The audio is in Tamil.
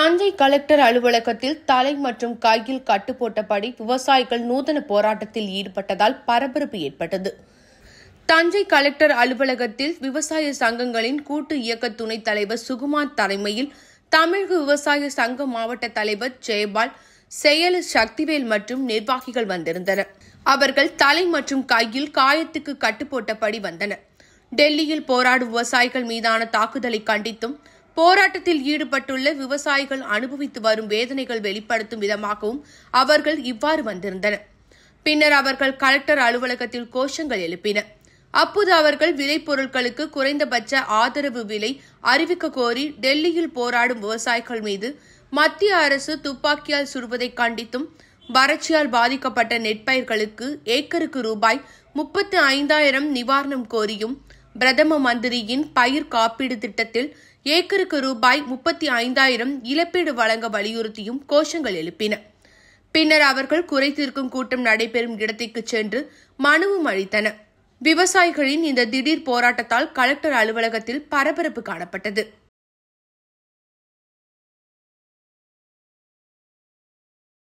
தஞ்சை கலெக்டர் அலுவலகத்தில் தலை மற்றும் கையில் கட்டு போட்டபடி விவசாயிகள் நூதன போராட்டத்தில் ஈடுபட்டதால் பரபரப்பு ஏற்பட்டது தஞ்சை கலெக்டர் அலுவலகத்தில் விவசாய சங்கங்களின் கூட்டு இயக்க துணைத் தலைவர் சுகுமார் தலைமையில் தமிழக விவசாய சங்க மாவட்ட தலைவர் ஜெயபால் செயல் சக்திவேல் மற்றும் நிர்வாகிகள் வந்திருந்தனர் அவர்கள் தலை மற்றும் கையில் காயத்துக்கு கட்டுப்போட்டபடி வந்தனர் டெல்லியில் போராடும் விவசாயிகள் மீதான தாக்குதலை கண்டித்தும் போராட்டத்தில் ஈடுபட்டுள்ள விவசாயிகள் அனுபவித்து வரும் வேதனைகள் வெளிப்படுத்தும் விதமாகவும் அவர்கள் இவ்வாறு வந்திருந்தனர் பின்னர் அவர்கள் கலெக்டர் அலுவலகத்தில் கோஷங்கள் எழுப்பினர் அப்போது அவர்கள் விளைபொருட்களுக்கு குறைந்தபட்ச ஆதரவு விலை அறிவிக்க கோரி டெல்லியில் போராடும் விவசாயிகள் மீது மத்திய அரசு துப்பாக்கியால் சுடுவதை கண்டித்தும் வறட்சியால் பாதிக்கப்பட்ட நெற்பயிர்களுக்கு ஏக்கருக்கு ரூபாய் முப்பத்து ஐந்தாயிரம் நிவாரணம் கோரியும் பிரதம மந்திரியின் பயிர் காப்பீடு திட்டத்தில் ஏக்கருக்கு ரூபாய் முப்பத்தி ஐந்தாயிரம் இழப்பீடு வழங்க வலியுறுத்தியும் கோஷங்கள் எழுப்பின பின்னர் அவர்கள் குறை தீர்க்கும் கூட்டம் நடைபெறும் இடத்திற்கு சென்று மனுவும் அளித்தன விவசாயிகளின் இந்த திடீர் போராட்டத்தால் கலெக்டர் அலுவலகத்தில் பரபரப்பு காணப்பட்டது